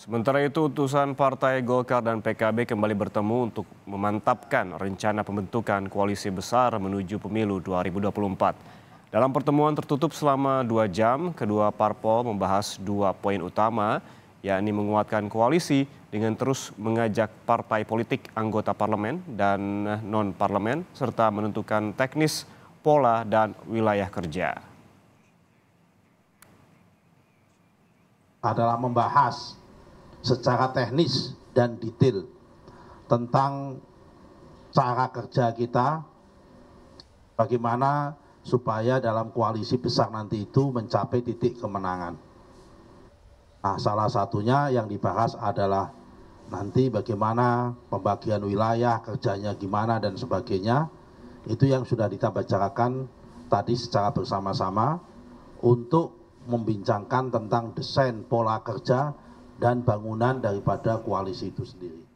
Sementara itu, utusan Partai Golkar dan PKB kembali bertemu untuk memantapkan rencana pembentukan koalisi besar menuju pemilu 2024. Dalam pertemuan tertutup selama dua jam, kedua parpol membahas dua poin utama, yakni menguatkan koalisi dengan terus mengajak partai politik anggota parlemen dan non-parlemen, serta menentukan teknis, pola, dan wilayah kerja. Adalah membahas secara teknis dan detail tentang cara kerja kita, bagaimana supaya dalam koalisi besar nanti itu mencapai titik kemenangan. Nah, salah satunya yang dibahas adalah nanti bagaimana pembagian wilayah, kerjanya gimana dan sebagainya. Itu yang sudah kita bacakan tadi secara bersama-sama untuk membincangkan tentang desain pola kerja dan bangunan daripada koalisi itu sendiri